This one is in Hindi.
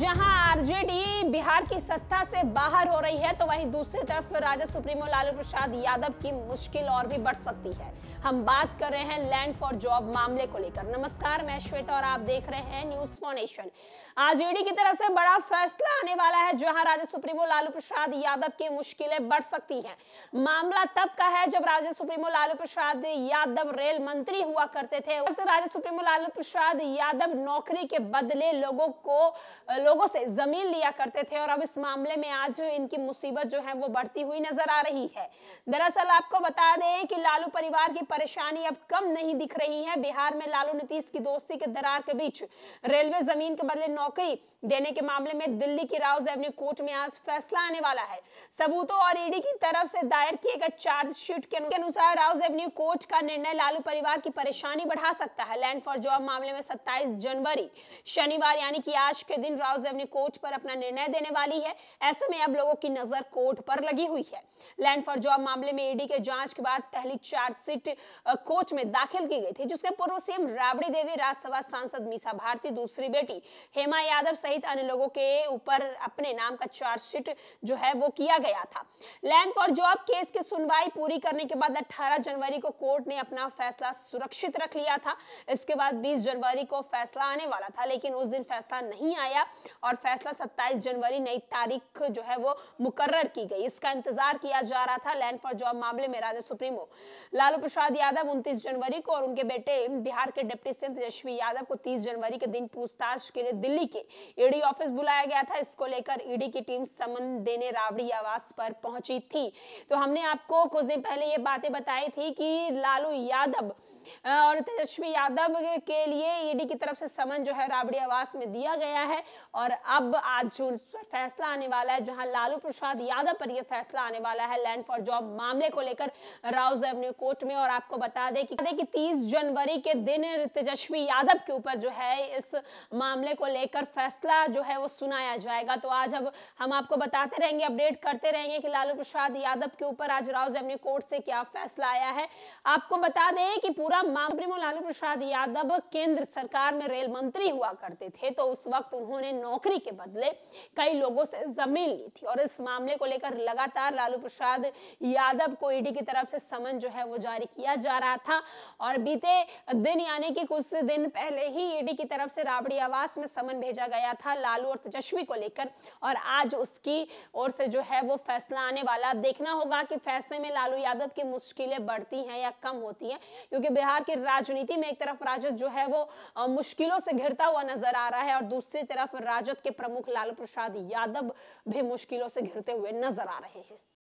जहां आरजेडी बिहार की सत्ता से बाहर हो रही है तो वहीं दूसरी तरफ राजद सुप्रीमो लालू प्रसाद यादव की मुश्किल और भी बढ़ सकती है हम बात कर रहे हैं लैंड फॉर जॉब मामले को लेकर नमस्कार मैं श्वेता और आप देख रहे हैं news for nation RJD e की तरफ से बड़ा फैसला आने वाला है जहां राज्य सुप्रीमो लालू प्रसाद यादव की मुश्किलें बढ़ सकती हैं मामला तब का है जब राज्य सुप्रीमो लालू प्रसाद यादव रेल मंत्री हुआ करते थे वक्त राज्य सुप्रीमो लालू प्रसाद यादव नौकरी के बदले लोगों को लोगों से जमीन लिया करते थे और अब इस मामले में आज इनकी मुसीबत जो है वो बढ़ती हुई नजर आ रही है दरअसल आपको बता दें कि लालू परिवार की परेशानी अब कम नहीं दिख रही है बिहार में लालू नीतीश की दोस्ती के दरार के बीच रेलवे जमीन के बदले नौकरी देने के मामले में दिल्ली की राउस एवेन्यू कोर्ट में आज फैसला आने वाला है सबूतों और ईडी की तरफ से दायर किए गए चार्जशीट के अनुसार राउस एवेन्यू कोर्ट का निर्णय लालू परिवार की परेशानी बढ़ा सकता है लैंड फॉर जॉब मामले में 27 जनवरी शनिवार यानी कि आज के दिन राउस एवेन्यू कोर्ट पर अपना निर्णय देने वाली है ऐसे में अब लोगों की नजर कोर्ट पर लगी हुई है लैंड फॉर जॉब मामले में ईडी के जांच के बाद पहली चार्जशीट कोर्ट में दाखिल की गई थी जिसके पूर्व सीएम राबड़ी देवी राज्यसभा सांसद मीसा भारती दूसरी बेटी हेमा उमा यादव सहित अन्य लोगों के ऊपर अपने नाम का चार्जशीट जो है वो किया गया था लैंड फॉर जॉब केस की सुनवाई पूरी करने के बाद 18 जनवरी को कोर्ट ने अपना फैसला सुरक्षित रख लिया था इसके बाद 20 जनवरी को फैसला आने वाला था लेकिन उस दिन फैसला नहीं आया और फैसला 27 जनवरी नई तारीख जो है वो मुकर्र की गई इसका इंतजार किया जा रहा था लैंड फॉर जॉब मामले में राजा सुप्रीमो लालू प्रसाद यादव उनतीस जनवरी को और उनके बेटे बिहार के डिप्टी सिंह यादव को तीस जनवरी के दिन पूछताछ के लिए दिल्ली के ईडी ऑफिस बुलाया गया था इसको लेकर ईडी की टीम समन देने रावड़ी आवास पर पहुंची थी तो हमने आपको कुछ दिन पहले ये बातें बताई थी कि लालू यादव और तेजस्वी यादव के लिए ईडी e की तरफ से समन जो है राबड़ी आवास में दिया गया है और अब आज जो फैसला आने वाला है जहां लालू प्रसाद यादव पर यह फैसला आने वाला है लैंड फॉर जॉब मामले को लेकर राउज एवन्यू कोर्ट में और आपको बता दें कि कि तीस जनवरी के दिन तेजस्वी यादव के ऊपर जो है इस मामले को लेकर फैसला जो है वो सुनाया जाएगा तो आज अब हम आपको बताते रहेंगे अपडेट करते रहेंगे कि लालू प्रसाद यादव के ऊपर आज राउज एवन्यू कोर्ट से क्या फैसला आया है आपको बता दें कि पूरा पूरा मामले लालू प्रसाद यादव केंद्र सरकार में रेल मंत्री हुआ करते थे तो उस वक्त उन्होंने नौकरी के बदले कई लोगों से जमीन ली थी और इस मामले को लेकर लगातार लालू प्रसाद यादव को ईडी की तरफ से समन जो है वो जारी किया जा रहा था और बीते दिन यानी कि कुछ दिन पहले ही ईडी की तरफ से राबड़ी आवास में समन भेजा गया था लालू और तेजस्वी को लेकर और आज उसकी ओर से जो है वो फैसला आने वाला देखना होगा कि फैसले में लालू यादव की मुश्किलें बढ़ती हैं या कम होती हैं क्योंकि बिहार की राजनीति में एक तरफ राजद जो है वो मुश्किलों से घिरता हुआ नजर आ रहा है और दूसरी तरफ राजद के प्रमुख लालू प्रसाद यादव भी मुश्किलों से घिरते हुए नजर आ रहे हैं